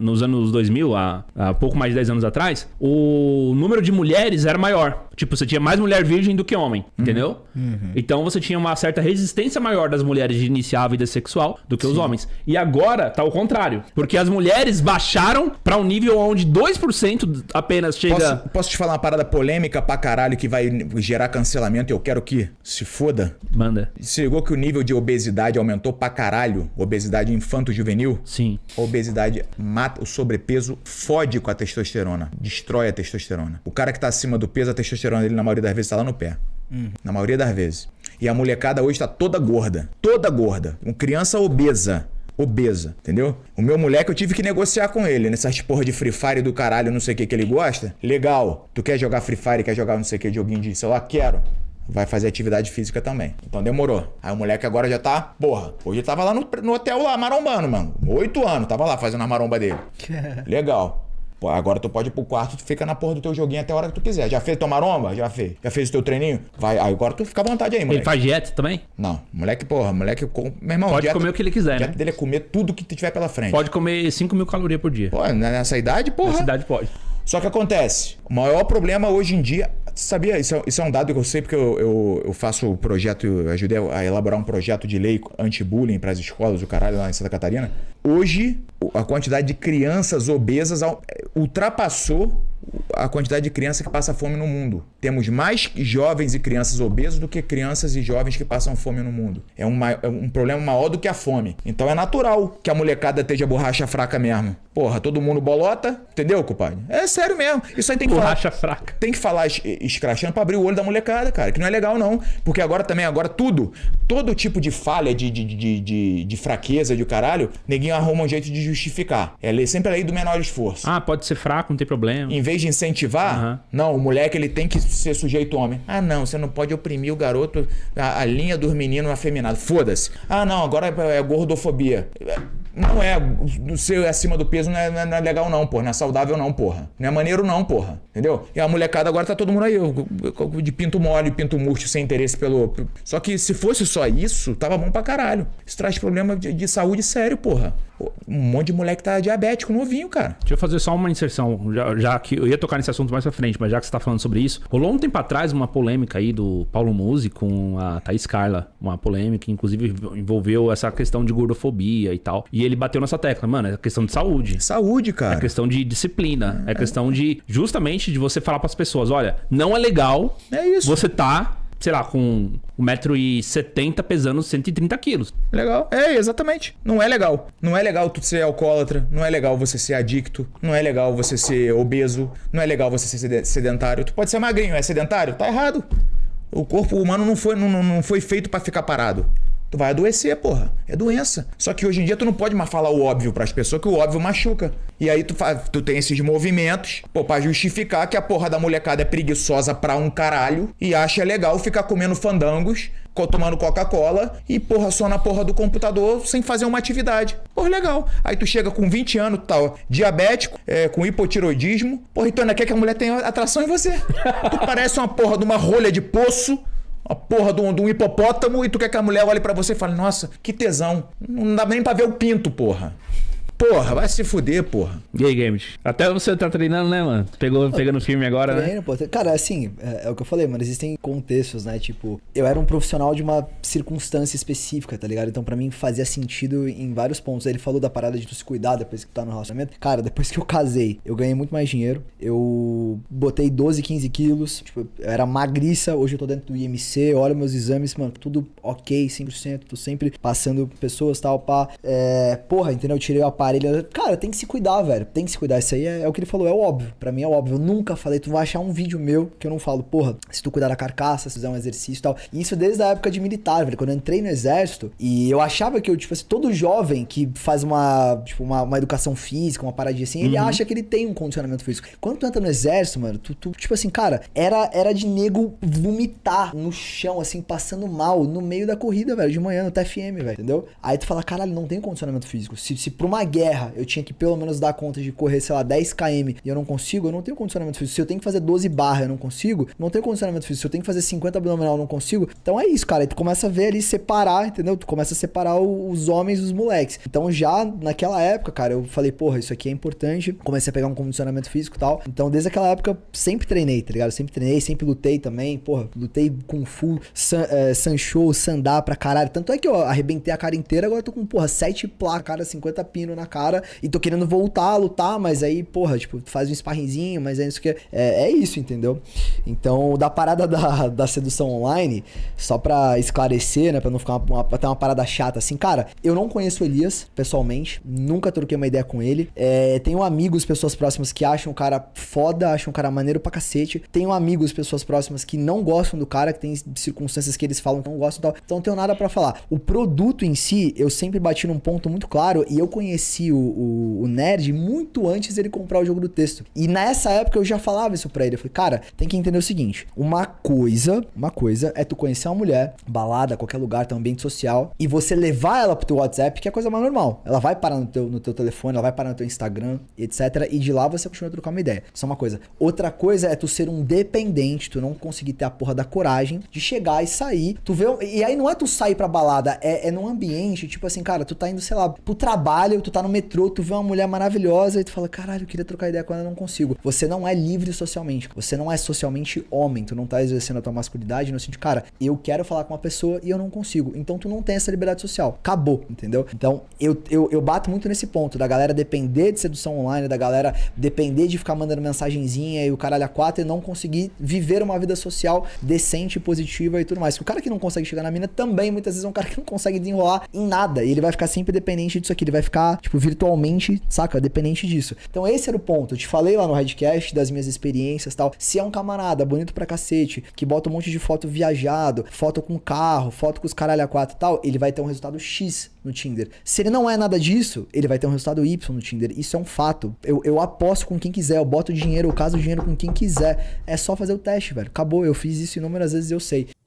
nos anos 2000, há, há pouco mais de 10 anos atrás, o número de mulheres era maior. Tipo, você tinha mais mulher virgem do que homem, uhum. entendeu? Uhum. Então você tinha uma certa resistência maior das mulheres de iniciar a vida sexual do que Sim. os homens. E agora tá o contrário. Porque as mulheres baixaram para um nível onde 2% apenas chega. Posso, posso, te falar uma parada polêmica pra caralho que vai gerar cancelamento? Eu quero que se foda. Manda. Se ligou que o nível de obesidade aumentou pra caralho? Obesidade infanto-juvenil? Sim. Obesidade mata Tá, o sobrepeso fode com a testosterona, destrói a testosterona. O cara que tá acima do peso, a testosterona dele, na maioria das vezes, tá lá no pé. Uhum. Na maioria das vezes. E a molecada hoje tá toda gorda. Toda gorda. Uma criança obesa obesa, entendeu? O meu moleque eu tive que negociar com ele nessas né? porra de Free Fire do caralho, não sei o que que ele gosta. Legal, tu quer jogar Free Fire, quer jogar não sei o que, joguinho de celular? Quero vai fazer atividade física também. Então demorou. Aí o moleque agora já tá, porra, hoje tava lá no, no hotel lá, marombando, mano. Oito anos, tava lá fazendo a maromba dele. Legal. Pô, agora tu pode ir pro quarto, tu fica na porra do teu joguinho até a hora que tu quiser. Já fez tua maromba? Já fez. Já fez o teu treininho? Vai, agora tu fica à vontade aí, moleque. Ele faz dieta também? Não. Moleque, porra, moleque... Com... Meu irmão, Pode dieta, comer o que ele quiser, dieta né? dele é comer tudo que tu tiver pela frente. Pode comer 5 mil calorias por dia. Pô, nessa idade, porra. Nessa idade pode. Só que acontece, o maior problema hoje em dia, sabia? Isso é, isso é um dado que eu sei porque eu, eu, eu faço o projeto, eu ajudei a elaborar um projeto de lei anti-bullying para as escolas, o caralho, lá em Santa Catarina. Hoje, a quantidade de crianças obesas ultrapassou a quantidade de criança que passa fome no mundo. Temos mais jovens e crianças obesos do que crianças e jovens que passam fome no mundo. É um, é um problema maior do que a fome. Então é natural que a molecada esteja borracha fraca mesmo. Porra, todo mundo bolota, entendeu, compadre? É sério mesmo. Isso aí tem que borracha falar. fraca. Tem que falar escrachando pra abrir o olho da molecada, cara. Que não é legal, não. Porque agora também, agora tudo, todo tipo de falha, de, de, de, de, de fraqueza, de caralho, neguinho arruma um jeito de justificar. É sempre a lei do menor esforço. Ah, pode ser fraco, não tem problema. Inve vez de incentivar, uhum. não, o moleque ele tem que ser sujeito homem. Ah, não, você não pode oprimir o garoto, a, a linha dos meninos afeminados. Foda-se. Ah, não, agora é, é gordofobia. Não é, ser acima do peso é, não é, não é, legal não, porra. Não é saudável não, porra. Não é maneiro não, porra. Entendeu? E a molecada agora tá todo mundo aí, de pinto mole, pinto murcho, sem interesse pelo... Só que se fosse só isso, tava bom pra caralho. Isso traz problema de, de saúde sério, porra. Um monte de moleque tá diabético, novinho, cara. Deixa eu fazer só uma inserção, já, já que eu ia tocar nesse assunto mais pra frente, mas já que você tá falando sobre isso, rolou um tempo atrás uma polêmica aí do Paulo Musi com a Thaís Carla. Uma polêmica que, inclusive, envolveu essa questão de gordofobia e tal. E ele bateu nessa tecla, mano, é questão de saúde. Saúde, cara. É questão de disciplina. É, é questão de, justamente, de você falar para as pessoas: olha, não é legal. É isso. Você tá sei lá, com 1,70m pesando 130 quilos. Legal. É, exatamente. Não é legal. Não é legal tu ser alcoólatra, não é legal você ser adicto, não é legal você ser obeso, não é legal você ser sedentário. Tu pode ser magrinho, é sedentário? Tá errado. O corpo humano não foi, não, não foi feito para ficar parado. Tu vai adoecer, porra. É doença. Só que hoje em dia tu não pode mais falar o óbvio para as pessoas, que o óbvio machuca. E aí tu, faz, tu tem esses movimentos, pô, pra justificar que a porra da molecada é preguiçosa pra um caralho e acha legal ficar comendo fandangos, tomando Coca-Cola e, porra, só na porra do computador sem fazer uma atividade. Porra, legal. Aí tu chega com 20 anos, tal, diabético, é, com hipotiroidismo. Porra, então ainda quer que a mulher tenha atração em você. tu parece uma porra de uma rolha de poço a porra de um, de um, hipopótamo e tu quer que a mulher olhe para você e fale: Nossa, que tesão. Não dá nem pra ver o pinto, porra. Porra, vai se fuder, porra. E aí, Games? Até você tá treinando, né, mano? Pegou, pegando firme agora, né? treino, né? Pô. Cara, assim, é, é, o que eu falei, mano. Existem contextos, né? Tipo, eu era um profissional de uma circunstância específica, tá ligado? Então, para mim, fazia sentido em vários pontos. Ele falou da parada de tu se cuidar depois que tu tá no relacionamento. Cara, depois que eu casei, eu ganhei muito mais dinheiro. Eu botei 12, 15 quilos. Tipo, eu era magriça. Hoje eu tô dentro do IMC. Olha meus exames, mano. Tudo ok, 100%. Tô sempre passando pessoas, tal, pá. É, porra, entendeu? Eu tirei a aparelho. Ele, Cara, tem que se cuidar, velho. Tem que se cuidar. Isso aí é, é o que ele falou, é óbvio. para mim é óbvio. Eu nunca falei, tu vai achar um vídeo meu que eu não falo, porra, se tu cuidar da carcaça, se fizer um exercício e tal. E isso desde a época de militar, velho. Quando eu entrei no exército e eu achava que eu, tipo assim, todo jovem que faz uma, tipo, uma, uma educação física, uma paradinha assim, uhum. ele acha que ele tem um condicionamento físico. Quando tu entra no exército, mano, tu, tu tipo assim, cara, era, era de nego vomitar no chão, assim, passando mal, no meio da corrida, velho, de manhã, no TFM, velho, entendeu? Aí tu fala, caralho, não tem condicionamento físico. Se, se pra uma guerra guerra, eu tinha que pelo menos dar conta de correr, sei lá, 10 km e eu não consigo, eu não tenho condicionamento físico. Se eu tenho que fazer 12 barras, eu não consigo, não tenho condicionamento físico. Se eu tenho que fazer 50 abdominal, eu não consigo. Então é isso, cara. E tu começa a ver ali separar, entendeu? Tu começa a separar os homens dos moleques. Então já naquela época, cara, eu falei, porra, isso aqui é importante. Comecei a pegar um condicionamento físico e tal. Então desde aquela época sempre treinei, tá ligado? sempre treinei, sempre lutei também. Porra, lutei com Fu, san, é, eh, Sancho, Sandá pra caralho. Tanto é que eu arrebentei a cara inteira, agora eu tô com, porra, 7 placas, cara, 50 pino na cara e tô querendo voltar a lutar, mas aí, porra, tipo, faz um sparringzinho, mas é isso que. É, é isso, entendeu? Então, da parada da, da sedução online, só pra esclarecer, né? Pra não ficar uma, uma, até uma parada chata assim, cara, eu não conheço o Elias pessoalmente, nunca troquei uma ideia com ele. É, tenho amigos, pessoas próximas que acham o cara foda, acham o cara maneiro pra cacete. Tenho amigos, pessoas próximas que não gostam do cara, que tem circunstâncias que eles falam que não gostam e tal. Então, não tenho nada para falar. O produto em si, eu sempre bati num ponto muito claro e eu conheci conheci o, o, o, nerd muito antes ele comprar o jogo do texto. E nessa época eu já falava isso pra ele. Eu falei, cara, tem que entender o seguinte: uma coisa, uma coisa é tu conhecer uma mulher, balada, qualquer lugar, tem um ambiente social, e você levar ela pro teu WhatsApp, que é a coisa mais normal. Ela vai parar no teu, no teu telefone, ela vai parar no teu Instagram, etc. E de lá você continua a trocar uma ideia. Isso é uma coisa. Outra coisa é tu ser um dependente, tu não conseguir ter a porra da coragem de chegar e sair. Tu vê. E aí não é tu sair pra balada, é, é num ambiente, tipo assim, cara, tu tá indo, sei lá, pro trabalho, tu tá tá no metrô, tu vê uma mulher maravilhosa e tu fala, caralho, eu queria trocar ideia com ela, não consigo. Você não é livre socialmente. Você não é socialmente homem. Tu não tá exercendo a tua masculinidade no sentido, cara, eu quero falar com uma pessoa e eu não consigo. Então tu não tem essa liberdade social. Acabou, entendeu? Então eu, eu, eu bato muito nesse ponto da galera depender de sedução online, da galera depender de ficar mandando mensagenzinha e o caralho a quatro e não conseguir viver uma vida social decente, positiva e tudo mais. O cara que não consegue chegar na mina também muitas vezes é um cara que não consegue desenrolar em nada. E ele vai ficar sempre dependente disso aqui. Ele vai ficar, tipo, tipo, virtualmente, saca? Dependente disso. Então esse era o ponto. Eu te falei lá no headcast das minhas experiências tal. Se é um camarada bonito pra cacete, que bota um monte de foto viajado, foto com carro, foto com os caralho a quatro e tal, ele vai ter um resultado X no Tinder. Se ele não é nada disso, ele vai ter um resultado Y no Tinder. Isso é um fato. Eu, eu aposto com quem quiser, eu boto dinheiro, eu caso dinheiro com quem quiser. É só fazer o teste, velho. Acabou, eu fiz isso inúmeras vezes eu sei.